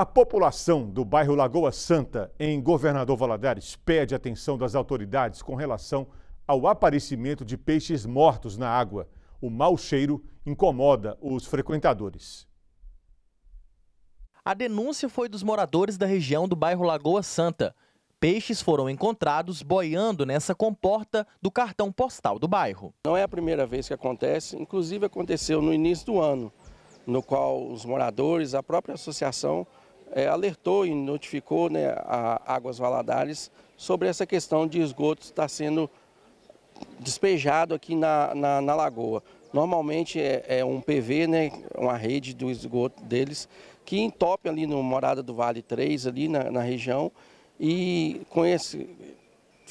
A população do bairro Lagoa Santa, em Governador Valadares, pede atenção das autoridades com relação ao aparecimento de peixes mortos na água. O mau cheiro incomoda os frequentadores. A denúncia foi dos moradores da região do bairro Lagoa Santa. Peixes foram encontrados boiando nessa comporta do cartão postal do bairro. Não é a primeira vez que acontece, inclusive aconteceu no início do ano, no qual os moradores, a própria associação, é, alertou e notificou né, a Águas Valadares sobre essa questão de esgoto estar sendo despejado aqui na, na, na lagoa. Normalmente é, é, um PV, né, uma rede do esgoto deles, que entope ali no Morada do Vale 3, ali na, na região, e com esse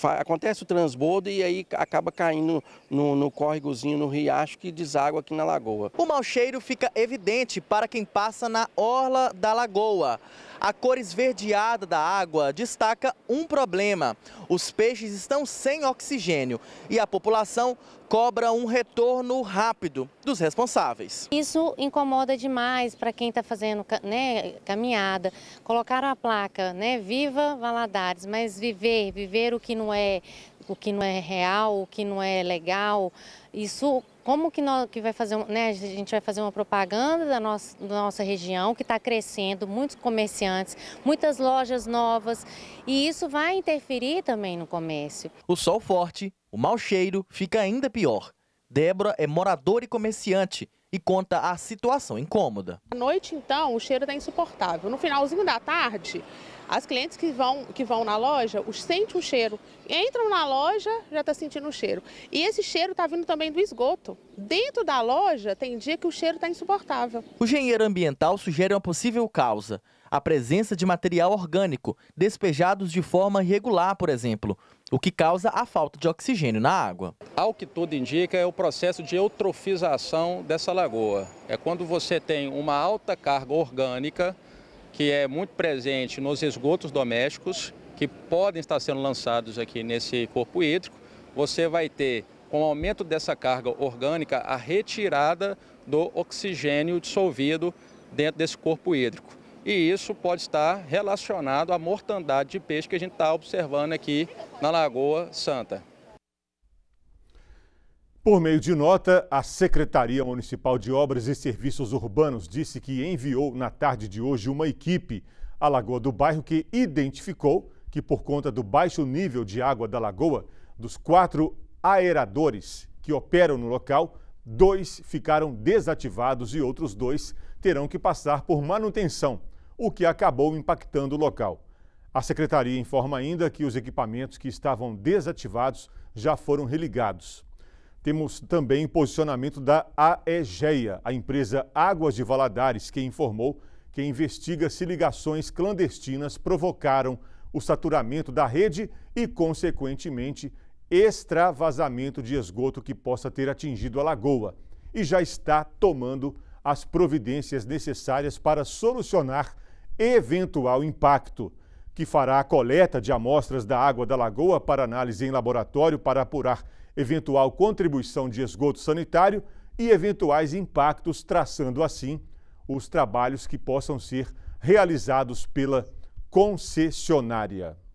acontece o transbordo e aí acaba caindo no, no córregozinho, no riacho que deságua aqui na lagoa. O mau cheiro fica evidente para quem passa na orla da lagoa. A cor esverdeada da água destaca um problema. Os peixes estão sem oxigênio e a população cobra um retorno rápido dos responsáveis. Isso incomoda demais para quem está fazendo né, caminhada. Colocaram a placa, né, viva Valadares, mas viver, viver o que não não é o que não é real, o que não é legal. Isso, como que, nós, que vai fazer, né, a gente vai fazer uma propaganda da nossa, da nossa região, que está crescendo, muitos comerciantes, muitas lojas novas, e isso vai interferir também no comércio. O sol forte, o mau cheiro fica ainda pior. Débora é moradora e comerciante e conta a situação incômoda. À noite, então, o cheiro está insuportável. No finalzinho da tarde, as clientes que vão, que vão na loja sentem um cheiro. Entram na loja, já está sentindo um cheiro. E esse cheiro está vindo também do esgoto. Dentro da loja, tem dia que o cheiro está insuportável. O engenheiro ambiental sugere uma possível causa. A presença de material orgânico, despejados de forma irregular, por exemplo, o que causa a falta de oxigênio na água. Ao que tudo indica, é o processo de eutrofização dessa lagoa. É quando você tem uma alta carga orgânica, que é muito presente nos esgotos domésticos, que podem estar sendo lançados aqui nesse corpo hídrico, você vai ter, com o aumento dessa carga orgânica, a retirada do oxigênio dissolvido dentro desse corpo hídrico e isso pode estar relacionado à mortandade de peixe que a gente está observando aqui na Lagoa Santa. Por meio de nota, a Secretaria Municipal de Obras e Serviços Urbanos disse que enviou na tarde de hoje uma equipe à Lagoa do Bairro que identificou que, por conta do baixo nível de água da lagoa, dos quatro aeradores que operam no local, dois ficaram desativados e outros dois terão que passar por manutenção o que acabou impactando o local. A secretaria informa ainda que os equipamentos que estavam desativados já foram religados. Temos também posicionamento da AEGEA, a empresa Águas de Valadares, que informou que investiga se ligações clandestinas provocaram o saturamento da rede e, consequentemente, extravasamento de esgoto que possa ter atingido a lagoa e já está tomando as providências necessárias para solucionar eventual impacto, que fará a coleta de amostras da água da lagoa para análise em laboratório para apurar eventual contribuição de esgoto sanitário e eventuais impactos, traçando assim os trabalhos que possam ser realizados pela concessionária.